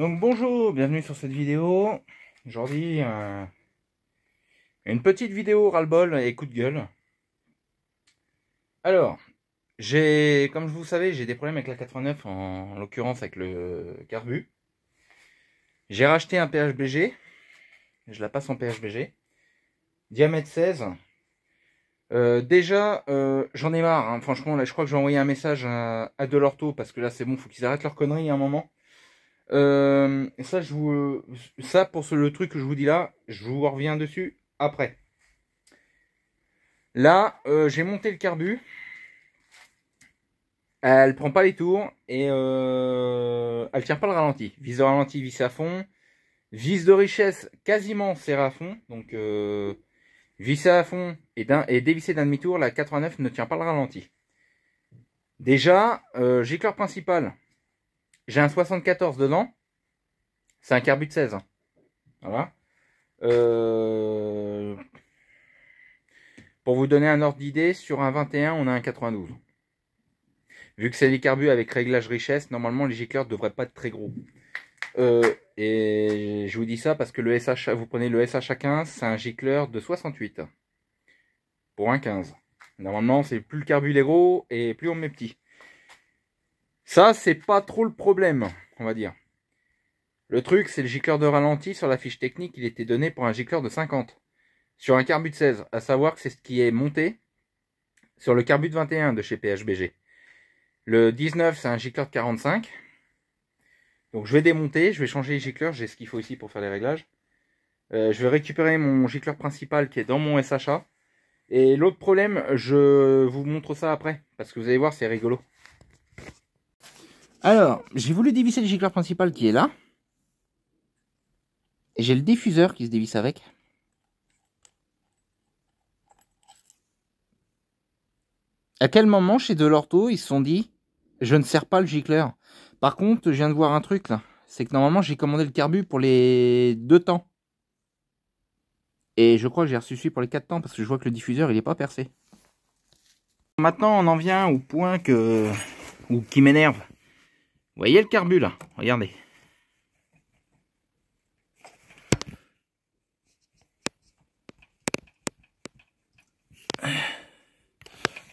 Donc bonjour, bienvenue sur cette vidéo. Aujourd'hui, euh, une petite vidéo ras-le-bol et coup de gueule. Alors, j'ai, comme vous savez, j'ai des problèmes avec la 89, en, l'occurrence avec le carbu. J'ai racheté un PHBG, je la passe en PHBG, diamètre 16. Euh, déjà, euh, j'en ai marre, hein. franchement, là, je crois que je vais envoyer un message à, Delorto, parce que là, c'est bon, faut qu'ils arrêtent leur connerie à un moment. Euh, ça, je vous, ça, pour le truc que je vous dis là, je vous reviens dessus après. Là, euh, j'ai monté le carbu. Elle prend pas les tours et euh, elle tient pas le ralenti. Vis de ralenti, vis à fond. Vis de richesse, quasiment serré à fond. Donc, euh, à fond et, et dévissé d'un demi-tour, la 89 ne tient pas le ralenti. Déjà, euh, leur principal, j'ai un 74 dedans. C'est un carbu de 16. Hein. Voilà. Euh, pour vous donner un ordre d'idée, sur un 21, on a un 92. Vu que c'est des carbus avec réglage richesse, normalement les gicleurs ne devraient pas être très gros. Euh, et je vous dis ça parce que le SH, vous prenez le sha 15 c'est un gicleur de 68 pour un 15. Normalement, c'est plus le carbu est gros et plus on met petit. Ça, c'est pas trop le problème, on va dire. Le truc, c'est le gicleur de ralenti. Sur la fiche technique, il était donné pour un gicleur de 50. Sur un carbut de 16, à savoir que c'est ce qui est monté sur le carbut de 21 de chez PHBG. Le 19, c'est un gicleur de 45. Donc je vais démonter, je vais changer les gicleurs, j'ai ce qu'il faut ici pour faire les réglages. Euh, je vais récupérer mon gicleur principal qui est dans mon SHA. Et l'autre problème, je vous montre ça après, parce que vous allez voir, c'est rigolo. Alors, j'ai voulu dévisser le gicleur principal qui est là. Et j'ai le diffuseur qui se dévisse avec. À quel moment chez Delorto ils se sont dit je ne sers pas le gicleur Par contre, je viens de voir un truc là. C'est que normalement j'ai commandé le carbu pour les deux temps. Et je crois que j'ai reçu celui pour les quatre temps parce que je vois que le diffuseur il n'est pas percé. Maintenant on en vient au point que. ou qui m'énerve voyez le carbu là Regardez.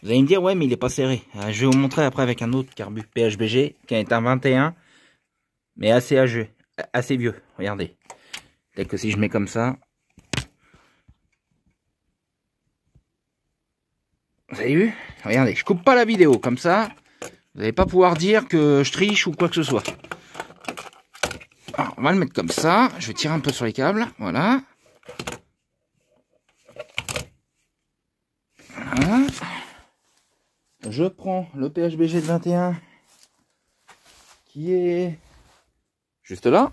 Vous allez me dire, ouais, mais il n'est pas serré. Euh, je vais vous montrer après avec un autre carbu PHBG qui est un 21, mais assez âgé, assez vieux. Regardez. Peut-être que si je mets comme ça, vous avez vu Regardez, je coupe pas la vidéo comme ça. Vous n'allez pas pouvoir dire que je triche ou quoi que ce soit. Alors, on va le mettre comme ça. Je vais tirer un peu sur les câbles. Voilà. Je prends le PHBG de 21 qui est juste là.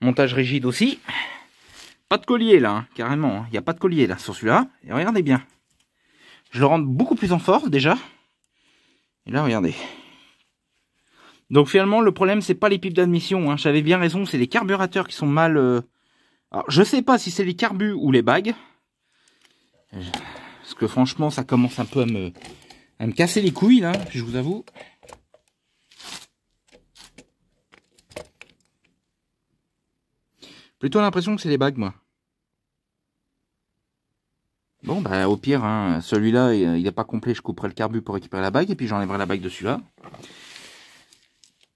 Montage rigide aussi. Pas de collier là, hein, carrément. Hein. Il n'y a pas de collier là sur celui-là. Et regardez bien. Je le rends beaucoup plus en force déjà. Et là, regardez. Donc finalement, le problème, c'est pas les pipes d'admission. Hein. J'avais bien raison, c'est les carburateurs qui sont mal... Euh. Alors, je sais pas si c'est les carbus ou les bagues. Parce que franchement, ça commence un peu à me, à me casser les couilles, là, je vous avoue. Plutôt l'impression que c'est les bagues, moi. Bon, bah, au pire, hein, celui-là, il n'est pas complet, je couperai le carbu pour récupérer la bague, et puis j'enlèverai la bague de celui-là.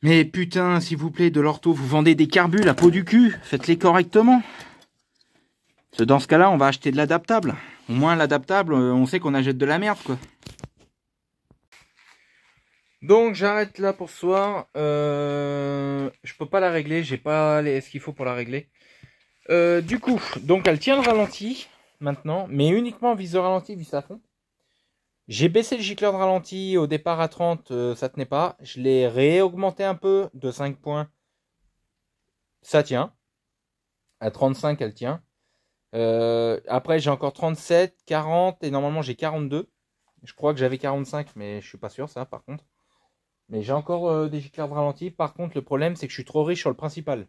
Mais putain, s'il vous plaît, de l'ortho, vous vendez des carbus, la peau du cul, faites-les correctement. Dans ce cas-là, on va acheter de l'adaptable. Au moins, l'adaptable, euh, on sait qu'on achète de la merde, quoi. Donc j'arrête là pour ce soir. Euh, je peux pas la régler, j'ai pas les... ce qu'il faut pour la régler. Euh, du coup, donc elle tient le ralenti maintenant, mais uniquement vis ralenti, vis à fond. J'ai baissé le gicleur de ralenti au départ à 30, euh, ça tenait pas. Je l'ai réaugmenté un peu de 5 points. Ça tient. À 35, elle tient. Euh, après, j'ai encore 37, 40 et normalement j'ai 42. Je crois que j'avais 45, mais je suis pas sûr ça par contre. Mais j'ai encore euh, des gicleurs de ralenti. Par contre, le problème c'est que je suis trop riche sur le principal.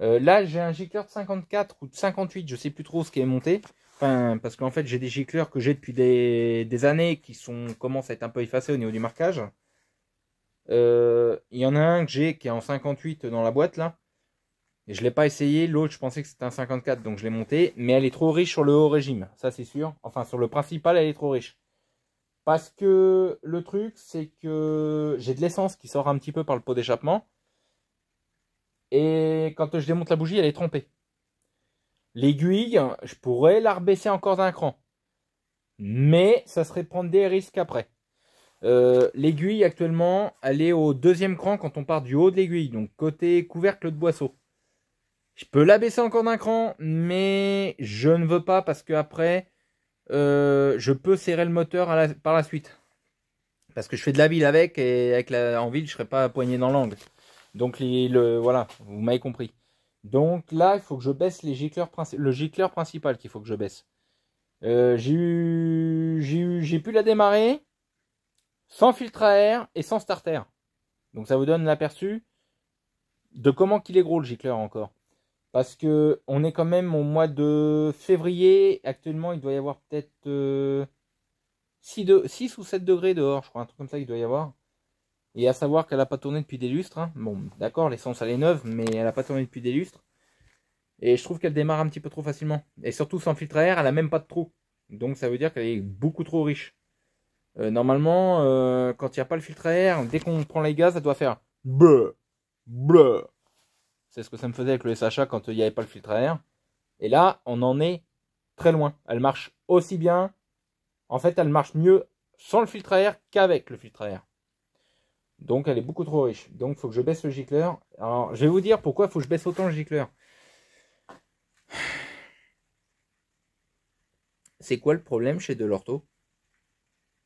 Euh, là, j'ai un gicleur de 54 ou de 58, je sais plus trop ce qui est monté. parce qu'en fait, j'ai des gicleurs que j'ai depuis des, années qui sont commencent à être un peu effacés au niveau du marquage. Euh, il y en a un que j'ai qui est en 58 dans la boîte là. Et je l'ai pas essayé. L'autre, je pensais que c'était un 54, donc je l'ai monté. Mais elle est trop riche sur le haut régime, ça c'est sûr. Enfin, sur le principal, elle est trop riche. Parce que le truc, c'est que j'ai de l'essence qui sort un petit peu par le pot d'échappement et quand je démonte la bougie, elle est trempée. L'aiguille, je pourrais la rebaisser encore d'un cran. Mais ça serait prendre des risques après. Euh, l'aiguille actuellement, elle est au deuxième cran quand on part du haut de l'aiguille, donc côté couvercle de boisseau. Je peux la baisser encore d'un cran, mais je ne veux pas parce que après, euh, je peux serrer le moteur par la suite. Parce que je fais de la ville avec et avec la, en ville, je ne serai pas poigné dans l'angle. Donc le, voilà, vous m'avez compris. Donc là, il faut que je baisse le gicleur principal qu'il faut que je baisse. Euh, j'ai pu la démarrer sans filtre à air et sans starter. Donc ça vous donne l'aperçu de comment qu'il est gros le gicleur encore. Parce que on est quand même au mois de février. Actuellement, il doit y avoir peut-être 6, euh, ou 7 degrés dehors, je crois, un truc comme ça il doit y avoir. Et à savoir qu'elle n'a pas tourné depuis des lustres. Hein. Bon, d'accord, l'essence elle est neuve, mais elle n'a pas tourné depuis des lustres. Et je trouve qu'elle démarre un petit peu trop facilement. Et surtout sans filtre à air, elle n'a même pas de trou. Donc ça veut dire qu'elle est beaucoup trop riche. Euh, normalement, euh, quand il n'y a pas le filtre à air, dès qu'on prend les gaz, ça doit faire bleu, bleu. C'est ce que ça me faisait avec le SHA quand il n'y avait pas le filtre à air. Et là, on en est très loin. Elle marche aussi bien. En fait, elle marche mieux sans le filtre à air qu'avec le filtre à air. Donc elle est beaucoup trop riche. Donc il faut que je baisse le gicleur. Alors je vais vous dire pourquoi il faut que je baisse autant le gicleur. C'est quoi le problème chez Delorto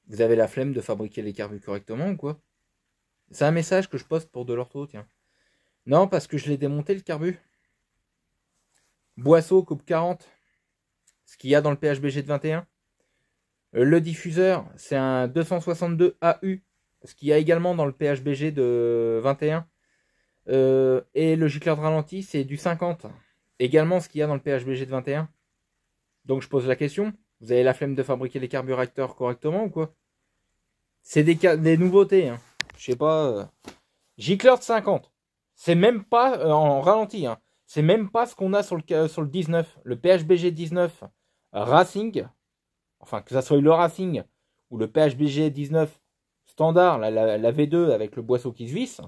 Vous avez la flemme de fabriquer les carburants correctement ou quoi C'est un message que je poste pour Delorto, tiens. Non, parce que je l'ai démonté le carbu. Boisseau coupe 40. Ce qu'il y a dans le PHBG de 21. Le diffuseur, c'est un 262 AU ce qu'il y a également dans le PHBG de 21. Euh, et le gicleur de ralenti, c'est du 50. Également ce qu'il y a dans le PHBG de 21. Donc je pose la question, vous avez la flemme de fabriquer les carburateurs correctement ou quoi C'est des, nouveautés. Hein. Je sais pas. Euh, gicleur de 50. C'est même pas euh, en ralenti. Hein. C'est même pas ce qu'on a sur le, sur le 19. Le PHBG 19 Racing, enfin que ça soit le Racing ou le PHBG 19 standard, la, V2 avec le boisseau qui se visse,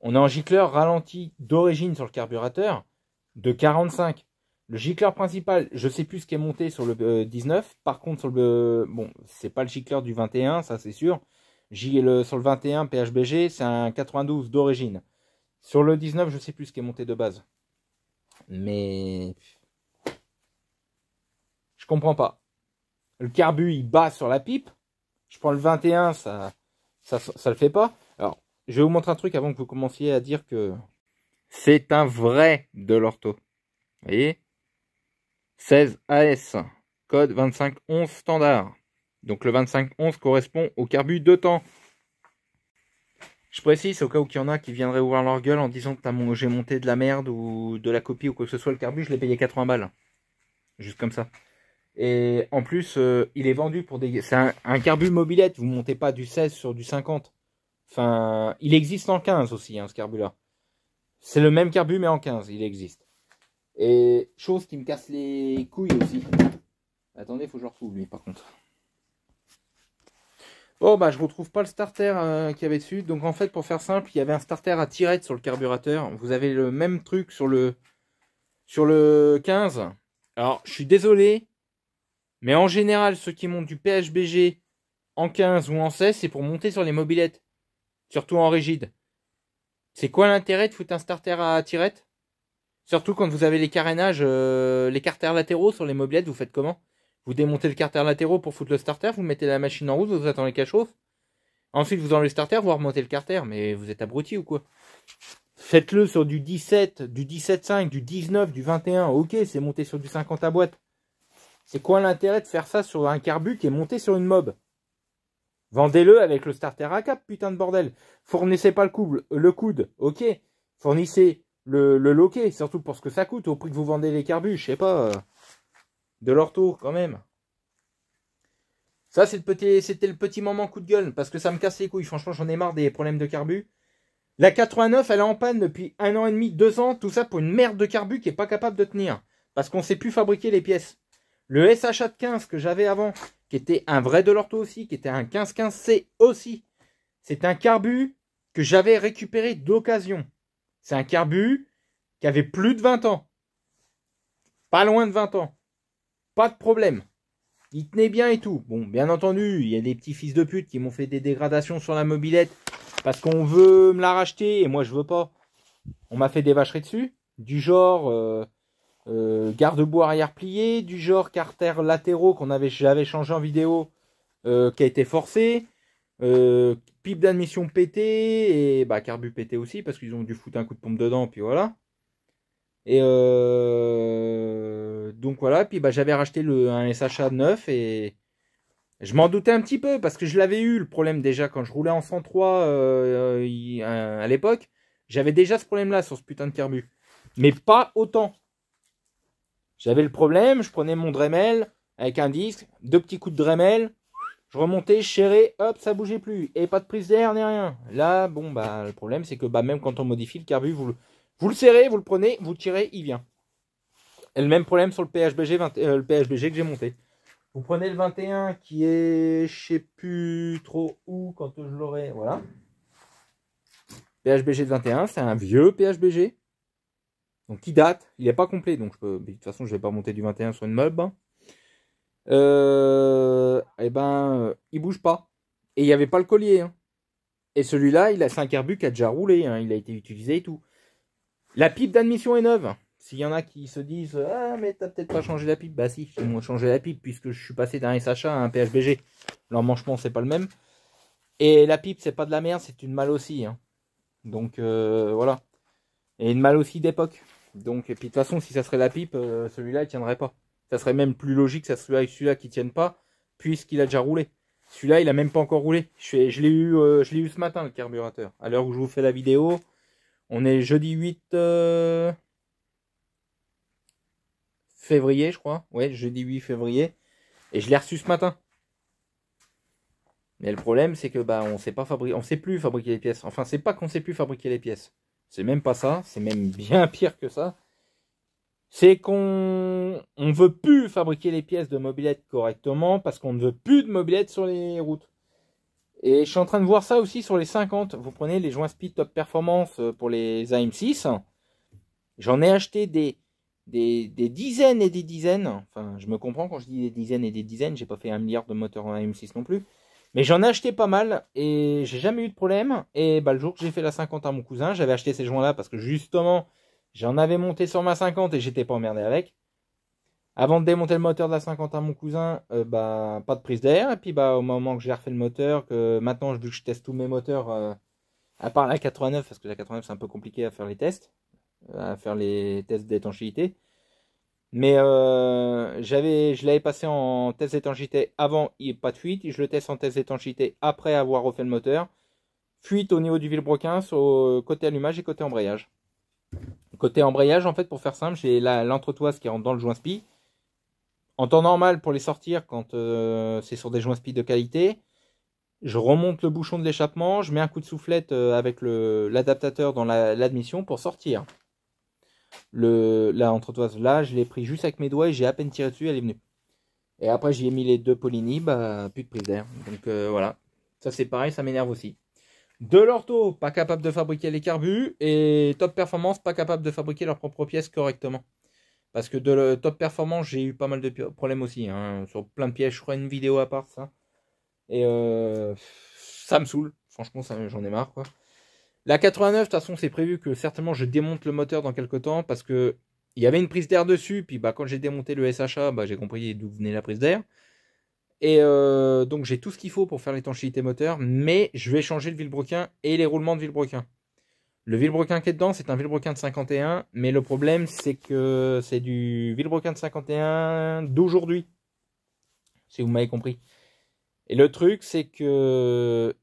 on a un gicleur ralenti d'origine sur le carburateur de 45. Le gicleur principal, je ne sais plus ce qui est monté sur le 19. Euh, Par contre, sur le bon, c'est pas le gicleur du 21, ça c'est sûr. le, sur le 21 PHBG, c'est un 92 d'origine. Sur le 19, je ne sais plus ce qui est monté de base. Mais je comprends pas. Le carbu, il bat sur la pipe je prends le 21, ça, ça, ça le fait pas. Alors, je vais vous montrer un truc avant que vous commenciez à dire que c'est un vrai de l'ortho. Vous voyez 16 AS, code 2511 standard. Donc le 2511 correspond au carbu de temps. Je précise, au cas où il y en a qui viendraient ouvrir leur gueule en disant que j'ai monté de la merde ou de la copie ou quoi que ce soit, le carbu, je l'ai payé 80 balles. Juste comme ça. Et en plus, euh, il est vendu pour des. C'est un, un mobilette, vous montez pas du 16 sur du 50. Enfin, il existe en 15 aussi, hein, ce carbu-là. C'est le même carbu, mais en 15, il existe. Et chose qui me casse les couilles aussi. Attendez, faut que je retrouve lui, par contre. Bon, bah, je retrouve pas le starter qui euh, qu'il y avait dessus. Donc, en fait, pour faire simple, il y avait un starter à tirette sur le carburateur. Vous avez le même truc sur le, sur le 15. Alors, je suis désolé, mais en général, ceux qui montent du PHBG en 15 ou en 16, c'est pour monter sur les mobilettes. Surtout en rigide. C'est quoi l'intérêt de foutre un starter à tirette Surtout quand vous avez les carénages, euh, les carters latéraux sur les mobilettes, vous faites comment Vous démontez le carter latéraux pour foutre le starter, vous mettez la machine en route, vous attendez qu'elle chauffe. Ensuite, vous enlevez le starter, vous remontez le carter, mais vous êtes abruti ou quoi Faites-le sur du 17, du 17.5, du 19, du 21, ok, c'est monté sur du 50 à boîte. C'est quoi l'intérêt de faire ça sur un carbu qui est monté sur une mob Vendez-le avec le starter à cap, putain de bordel. Fournissez pas le, coude, le coude, ok. Fournissez le, le, loquet, surtout pour ce que ça coûte, au prix que vous vendez les carbus, je sais pas. de leur tour quand même. Ça, c'était le, le petit moment coup de gueule, parce que ça me casse les couilles. Franchement, j'en ai marre des problèmes de carbu. La 89, elle est en panne depuis un an et demi, deux ans, tout ça pour une merde de carbu qui est pas capable de tenir. Parce qu'on sait plus fabriquer les pièces. Le SHA de 15 que j'avais avant, qui était un vrai de l'ortho aussi, qui était un 15-15C aussi. C'est un carbu que j'avais récupéré d'occasion. C'est un carbu qui avait plus de 20 ans. Pas loin de 20 ans. Pas de problème. Il tenait bien et tout. Bon, bien entendu, il y a des petits fils de pute qui m'ont fait des dégradations sur la mobilette parce qu'on veut me la racheter et moi je veux pas. On m'a fait des vacheries dessus. Du genre, euh, euh, garde-boue arrière plié, du genre carter latéraux qu'on avait, j'avais changé en vidéo, euh, qui a été forcé, euh, pipe d'admission pété et bah, carbu pété aussi parce qu'ils ont dû foutre un coup de pompe dedans, puis voilà. Et donc voilà, puis bah, j'avais racheté le, un SHA 9 et je m'en doutais un petit peu parce que je l'avais eu le problème déjà quand je roulais en 103 à l'époque. J'avais déjà ce problème là sur ce putain de carbu, mais pas autant. J'avais le problème, je prenais mon Dremel avec un disque, deux petits coups de Dremel, je remontais, chéré, hop, ça bougeait plus. Et pas de prise d'air, ni rien. Là, bon, bah, le problème, c'est que bah, même quand on modifie le carbu, vous le, vous le serrez, vous le prenez, vous tirez, il vient. Et le même problème sur le PHBG, 20, euh, le PHBG que j'ai monté. Vous prenez le 21 qui est, je sais plus trop où quand je l'aurai, voilà. PHBG de 21, c'est un vieux PHBG. Donc qui date, il n'est pas complet, donc je peux, de toute façon je ne vais pas monter du 21 sur une meuble. Hein. Euh, et eh ben, il bouge pas. Et il n'y avait pas le collier. Hein. Et celui-là, il a 5 un qui a déjà roulé, il a été utilisé et tout. La pipe d'admission est neuve. S'il y en a qui se disent Ah, mais t'as peut-être pas changé la pipe. Bah, si, j'ai changé la pipe puisque je suis passé d'un SHA à un PHBG. L'emmanchement, c'est pas le même. Et la pipe, c'est pas de la merde, c'est une malle aussi. Hein. Donc, euh, voilà. Et une malle aussi d'époque. Donc, et puis de toute façon, si ça serait la pipe, euh, celui-là, il tiendrait pas. Ça serait même plus logique, que celui-là celui-là qui tienne pas, puisqu'il a déjà roulé. Celui-là, il a même pas encore roulé. Je, je l'ai eu, euh, je l'ai eu ce matin, le carburateur. À l'heure où je vous fais la vidéo, on est jeudi 8 euh, février, je crois. Ouais, jeudi 8 février. Et je l'ai reçu ce matin. Mais le problème, c'est que bah, on sait pas on sait plus fabriquer les pièces. Enfin, c'est pas qu'on sait plus fabriquer les pièces. C'est même pas ça, c'est même bien pire que ça. C'est qu'on on veut plus fabriquer les pièces de mobilette correctement parce qu'on ne veut plus de mobilette sur les routes. Et je suis en train de voir ça aussi sur les 50. Vous prenez les joints Speed Top Performance euh, pour les AM6. J'en ai acheté des, des, des, dizaines et des dizaines. Enfin, je me comprends quand je dis des dizaines et des dizaines. J'ai pas fait un milliard de moteurs en AM6 non plus. Mais j'en ai acheté pas mal et j'ai jamais eu de problème. Et bah, le jour que j'ai fait la 50 à mon cousin, j'avais acheté ces joints-là parce que justement, j'en avais monté sur ma 50 et j'étais pas emmerdé avec. Avant de démonter le moteur de la 50 à mon cousin, euh, bah, pas de prise d'air. Et puis bah, au moment que j'ai refait le moteur, que maintenant, veux que je teste tous mes moteurs, euh, à part la 89, parce que la 89 c'est un peu compliqué à faire les tests, euh, à faire les tests d'étanchéité. Mais euh, je l'avais passé en test d'étanchéité avant, il a pas de fuite. Je le teste en test d'étanchéité après avoir refait le moteur. Fuite au niveau du vilebrequin, sur côté allumage et côté embrayage. Côté embrayage, en fait, pour faire simple, j'ai l'entretoise qui rentre dans le joint spi. En temps normal, pour les sortir, quand euh, c'est sur des joints spi de qualité, je remonte le bouchon de l'échappement, je mets un coup de soufflette euh, avec l'adaptateur dans l'admission pour sortir le, la entretoise là, je l'ai pris juste avec mes doigts et j'ai à peine tiré dessus, elle est venue. Et après, j'y ai mis les deux Polini, bah, plus de prise d'air. Donc euh, voilà. Ça, c'est pareil, ça m'énerve aussi. De l'ortho, pas capable de fabriquer les carbus. Et top performance, pas capable de fabriquer leurs propres pièces correctement. Parce que de le top performance, j'ai eu pas mal de problèmes aussi. Hein, sur plein de pièces, je ferai une vidéo à part, ça. Et euh, ça me saoule. Franchement, j'en ai marre, quoi. La 89, de toute façon, c'est prévu que certainement je démonte le moteur dans quelques temps parce que il y avait une prise d'air dessus. Puis bah, quand j'ai démonté le SHA, bah, j'ai compris d'où venait la prise d'air. Et euh, donc j'ai tout ce qu'il faut pour faire l'étanchéité moteur, mais je vais changer le vilebrequin et les roulements de vilebrequin. Le vilebrequin qui est dedans, c'est un vilebrequin de 51, mais le problème c'est que c'est du vilebrequin de 51 d'aujourd'hui, si vous m'avez compris. Et le truc c'est que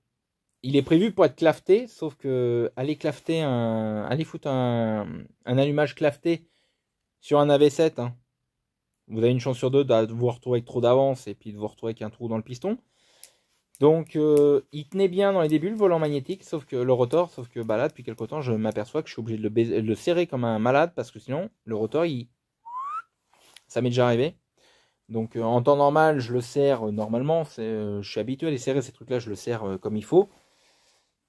il est prévu pour être clafté, sauf que aller clafter un, aller foutre un, allumage clafté sur un AV7, hein, vous avez une chance sur deux de vous retrouver avec trop d'avance et puis de vous retrouver avec un trou dans le piston. Donc euh, il tenait bien dans les débuts le volant magnétique, sauf que le rotor, sauf que bah là depuis quelque temps je m'aperçois que je suis obligé de le, serrer comme un malade parce que sinon le rotor il ça m'est déjà arrivé. Donc euh, en temps normal je le serre euh, normalement, je suis habitué à les serrer ces trucs là, je le serre comme il faut.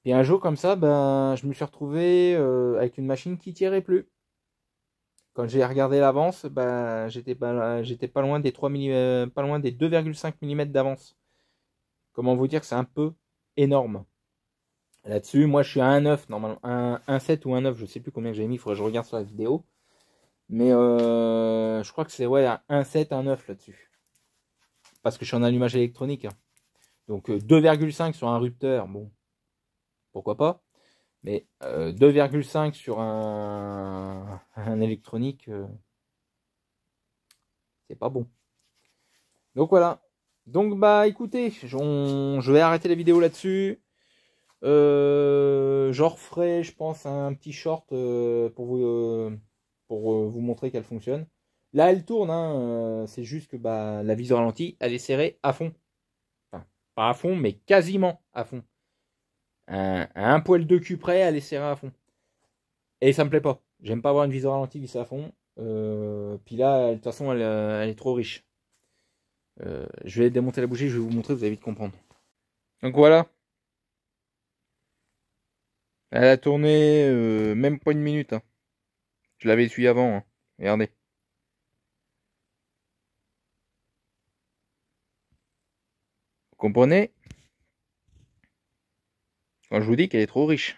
Et un jour comme ça, ben, je me suis retrouvé euh, avec une machine qui tirait plus. Quand j'ai regardé l'avance, ben, j'étais pas, loin des 3 pas loin des 2,5 mm euh, d'avance. Comment vous dire que c'est un peu énorme. Là-dessus, moi je suis à 1,9, normalement, 1,7 ou 1,9, je sais plus combien j'ai mis, il faudrait que je regarde sur la vidéo. Mais euh, je crois que c'est ouais, 1,7, 1,9 là-dessus. Parce que je suis en allumage électronique. Hein. Donc 2,5 sur un rupteur, bon, pourquoi pas. Mais 2,5 euh, sur un, électronique, euh, c'est pas bon. Donc voilà. Donc bah écoutez, je vais arrêter la vidéo là-dessus. Euh, j'en referai, je pense, un petit short pour, vous, pour vous montrer qu'elle fonctionne. Là, elle tourne, hein, c'est juste que bah, la viseur ralenti elle est serrée à fond. Enfin, pas à fond, mais quasiment à fond un, un poil de cul près à les serrer à fond. Et ça me plaît pas. J'aime pas avoir une visée ralentie vissée à fond. Euh, puis là, de toute façon, elle, euh, est trop riche. Euh, je vais démonter la bougie, je vais vous montrer, vous allez vite comprendre. Donc voilà. Elle a tourné même pas une minute. Hein. Je l'avais essuyé avant. Hein. Regardez. Vous comprenez je vous dis qu'elle est trop riche.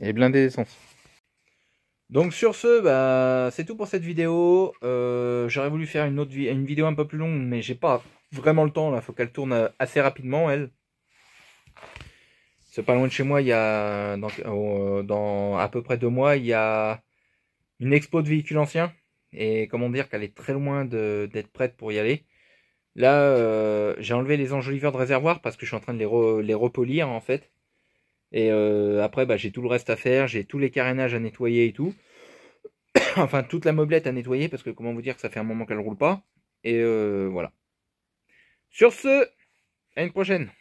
Elle est blindée d'essence. Donc sur ce, bah, c'est tout pour cette vidéo. Euh, j'aurais voulu faire une autre une vidéo un peu plus longue, mais j'ai pas vraiment le temps Il Faut qu'elle tourne euh, assez rapidement, elle. C'est pas loin de chez moi. Il y a euh, dans, à peu près deux mois, il y a une expo de véhicules anciens. Et comment dire qu'elle est très loin d'être prête pour y aller. Là, euh, j'ai enlevé les enjoliveurs de réservoir parce que je suis en train de les, les repolir en fait. Et euh, après, bah, j'ai tout le reste à faire, j'ai tous les carénages à nettoyer et tout. enfin, toute la moblette à nettoyer parce que comment vous dire que ça fait un moment qu'elle roule pas. Et euh, voilà. Sur ce, à une prochaine.